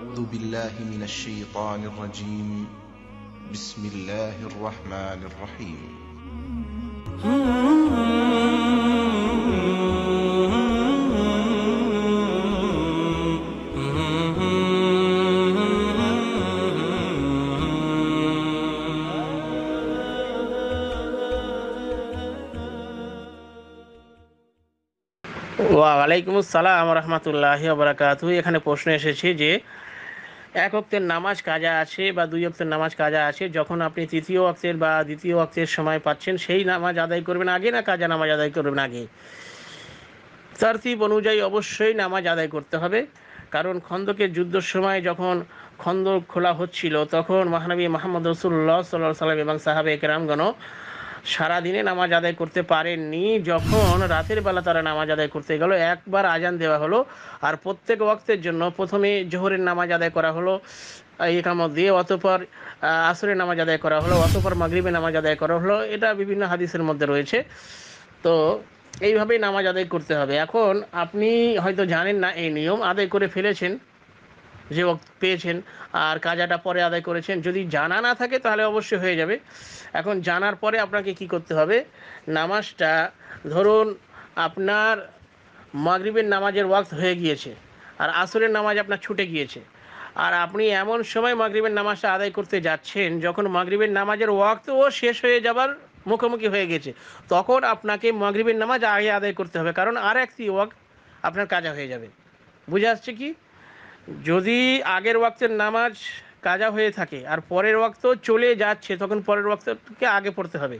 أعوذ بالله من الشيطان الرجيم بسم الله الرحمن الرحيم ওয়ালাইকুম আসসালাম রহমতুল্লাহ বারাকাতু এখানে প্রশ্ন এসেছে যে এক অক্তের নামাজ কাজা আছে বা দুই অক্তের নামাজ কাজা আছে যখন আপনি তৃতীয় অক্তের বা দ্বিতীয় অক্তের সময় পাচ্ছেন সেই নামাজ আদায় করবেন আগে না কাজা নামাজ আদায় করবেন আগে তারতিব অনুযায়ী অবশ্যই নামাজ আদায় করতে হবে কারণ খন্দকের যুদ্ধের সময় যখন খন্দক খোলা হচ্ছিল তখন মহানবী মোহাম্মদ রসুল্লাহ সাল্লাহ সাল্লাম এবং সাহাবে একরামগণ সারাদিনে নামাজ আদায় করতে পারেননি যখন রাতের বেলা তারা নামাজ আদায় করতে গেল একবার আজান দেওয়া হলো আর প্রত্যেক ওয়াক্তের জন্য প্রথমে জোহরের নামাজ আদায় করা হলো একামত দিয়ে অতপর আসরের নামাজ আদায় করা হলো অতপর মাগরীবের নামাজ আদায় করা হলো এটা বিভিন্ন হাদিসের মধ্যে রয়েছে তো এইভাবেই নামাজ আদায় করতে হবে এখন আপনি হয়তো জানেন না এই নিয়ম আদায় করে ফেলেছেন যে পেয়েছেন আর কাজাটা পরে আদায় করেছেন যদি জানা না থাকে তাহলে অবশ্যই হয়ে যাবে এখন জানার পরে আপনাকে কি করতে হবে নামাজটা ধরুন আপনার মাগরিবের নামাজের ওয়াক্ত হয়ে গিয়েছে আর আসরের নামাজ আপনার ছুটে গিয়েছে আর আপনি এমন সময় মাগরিবের নামাজটা আদায় করতে যাচ্ছেন যখন মাগরিবের নামাজের ওয়াক্তও শেষ হয়ে যাবার মুখোমুখি হয়ে গেছে তখন আপনাকে মাগরিবের নামাজ আগে আদায় করতে হবে কারণ আর একটি ওয়াক্ত আপনার কাজা হয়ে যাবে বুঝে আসছে কি যদি আগের ওয়াক্তের নামাজ কাজা হয়ে থাকে আর পরের ওয়াক্ত চলে যাচ্ছে তখন পরের ওয়াক্তকে আগে পড়তে হবে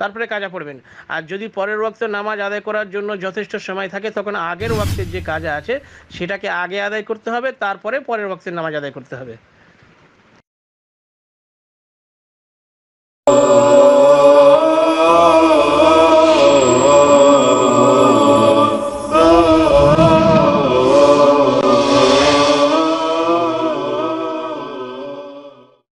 তারপরে কাজা পড়বেন আর যদি পরের ওয়াক্ত নামাজ আদায় করার জন্য যথেষ্ট সময় থাকে তখন আগের ওয়াক্তের যে কাজা আছে সেটাকে আগে আদায় করতে হবে তারপরে পরের ওয়াক্তের নামাজ আদায় করতে হবে